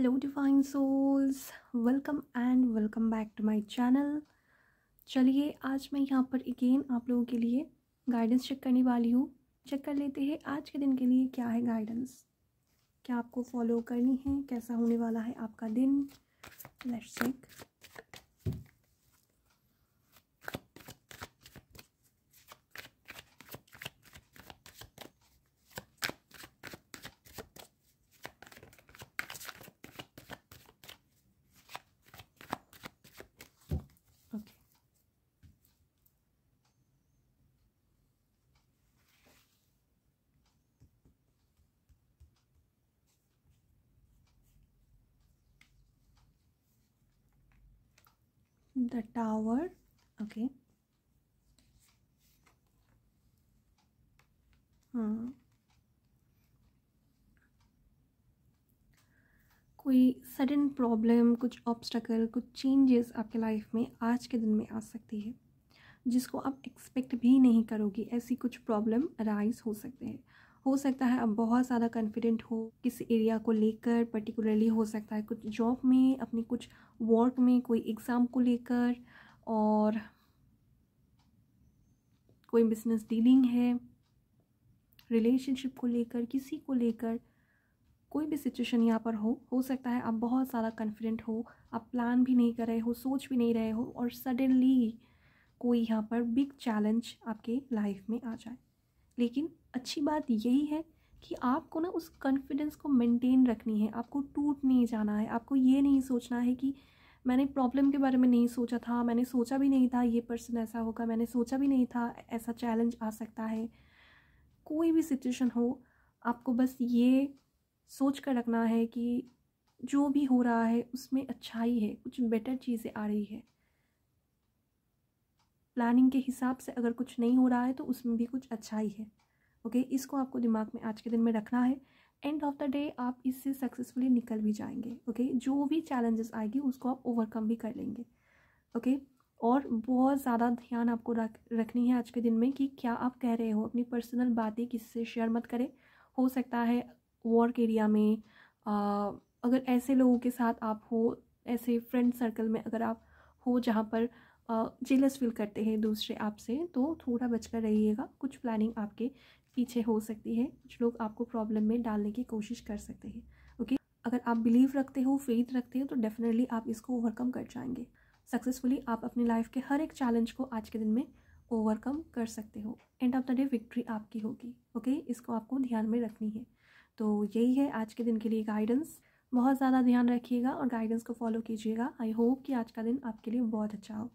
Hello divine souls welcome and welcome back to my channel चलिए आज मैं यहाँ पर अगेन आप लोगों के लिए गाइडेंस चेक करने वाली हूँ चेक कर लेते हैं आज के दिन के लिए क्या है गाइडेंस क्या आपको फॉलो करनी है कैसा होने वाला है आपका दिन let's check the tower okay हाँ कोई सडन प्रॉब्लम कुछ ऑब्स्टकल कुछ चेंजेस आपके लाइफ में आज के दिन में आ सकती है जिसको आप एक्सपेक्ट भी नहीं करोगे ऐसी कुछ प्रॉब्लम राइज हो सकते हैं हो सकता है आप बहुत ज़्यादा कॉन्फिडेंट हो किसी एरिया को लेकर पर्टिकुलरली हो सकता है कुछ जॉब में अपनी कुछ वर्क में कोई एग्ज़ाम को लेकर और कोई बिजनेस डीलिंग है रिलेशनशिप को लेकर किसी को लेकर कोई भी सिचुएशन यहाँ पर हो हो सकता है आप बहुत ज़्यादा कॉन्फिडेंट हो आप प्लान भी नहीं कर रहे हो सोच भी नहीं रहे हो और सडनली कोई यहाँ पर बिग चैलेंज आपके लाइफ में आ जाए लेकिन अच्छी बात यही है कि आपको ना उस कॉन्फिडेंस को मेंटेन रखनी है आपको टूट नहीं जाना है आपको ये नहीं सोचना है कि मैंने प्रॉब्लम के बारे में नहीं सोचा था मैंने सोचा भी नहीं था ये पर्सन ऐसा होगा मैंने सोचा भी नहीं था ऐसा चैलेंज आ सकता है कोई भी सिचुएशन हो आपको बस ये सोच कर रखना है कि जो भी हो रहा है उसमें अच्छाई है कुछ बेटर चीज़ें आ रही है प्लानिंग के हिसाब से अगर कुछ नहीं हो रहा है तो उसमें भी कुछ अच्छा ही है ओके okay? इसको आपको दिमाग में आज के दिन में रखना है एंड ऑफ द डे आप इससे सक्सेसफुली निकल भी जाएंगे ओके okay? जो भी चैलेंजेस आएगी उसको आप ओवरकम भी कर लेंगे ओके okay? और बहुत ज़्यादा ध्यान आपको रख रखनी है आज के दिन में कि क्या आप कह रहे हो अपनी पर्सनल बातें किसी से शेयर मत करें हो सकता है वर्क एरिया में आ, अगर ऐसे लोगों के साथ आप हो ऐसे फ्रेंड सर्कल में अगर आप हो जहाँ पर जेलस फील करते हैं दूसरे आपसे तो थोड़ा बचकर रहिएगा कुछ प्लानिंग आपके पीछे हो सकती है कुछ लोग आपको प्रॉब्लम में डालने की कोशिश कर सकते हैं ओके अगर आप बिलीव रखते हो फेथ रखते हो तो डेफिनेटली आप इसको ओवरकम कर जाएंगे सक्सेसफुली आप अपनी लाइफ के हर एक चैलेंज को आज के दिन में ओवरकम कर सकते हो end of the day victory आपकी होगी ओके इसको आपको ध्यान में रखनी है तो यही है आज के दिन के लिए गाइडेंस बहुत ज़्यादा ध्यान रखिएगा और गाइडेंस को फॉलो कीजिएगा आई होप कि आज का दिन आपके लिए बहुत अच्छा हो